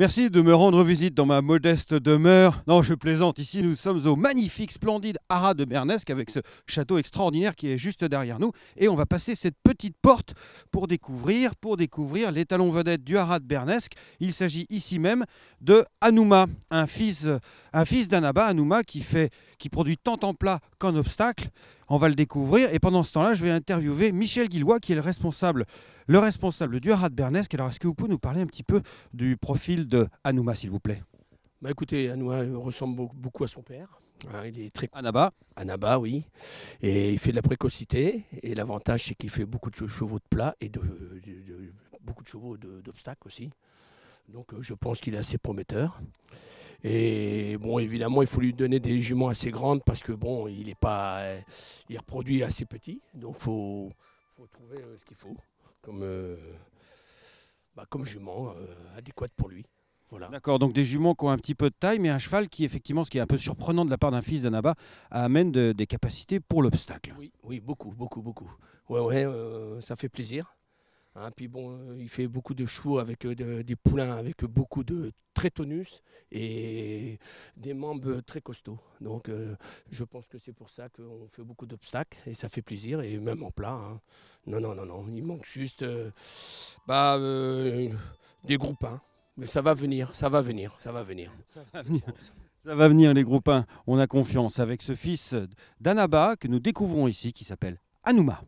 Merci de me rendre visite dans ma modeste demeure. Non, je plaisante, ici nous sommes au magnifique, splendide Haras de Bernesque avec ce château extraordinaire qui est juste derrière nous. Et on va passer cette petite porte pour découvrir, pour découvrir les talons vedettes du Haras de Bernesque. Il s'agit ici même de Anouma, un fils, un fils d'Anaba, Hanouma qui, fait, qui produit tant en plat qu'en obstacle. On va le découvrir. Et pendant ce temps-là, je vais interviewer Michel Guillois, qui est le responsable, le responsable du Harad Bernesk. Alors, est-ce que vous pouvez nous parler un petit peu du profil de Anouma, s'il vous plaît bah écoutez, Anoua euh, ressemble beaucoup à son père. Hein. Il est très Anaba. Anaba, oui. Et il fait de la précocité. Et l'avantage, c'est qu'il fait beaucoup de chevaux de plat et beaucoup de chevaux d'obstacles aussi. Donc euh, je pense qu'il est assez prometteur. Et bon, évidemment, il faut lui donner des juments assez grandes parce que bon, il est pas, il reproduit assez petit, donc faut, faut trouver euh, ce qu'il faut comme, euh, bah, jument euh, adéquate pour lui. D'accord, donc des juments qui ont un petit peu de taille, mais un cheval qui, effectivement, ce qui est un peu surprenant de la part d'un fils d'un abat, amène des capacités pour l'obstacle. Oui, oui, beaucoup, beaucoup, beaucoup. Ouais, ouais, ça fait plaisir. Hein. puis bon, euh, il fait beaucoup de chevaux avec euh, des poulains, avec beaucoup de très tonus et des membres très costauds. Donc euh, je pense que c'est pour ça qu'on fait beaucoup d'obstacles et ça fait plaisir, et même en plat. Hein. Non, non, non, non, il manque juste bah, des groupins. Hein. Mais ça va venir, ça va venir, ça va venir. Ça va venir. Ça va venir les groupins, on a confiance avec ce fils d'Anaba que nous découvrons ici qui s'appelle Anuma.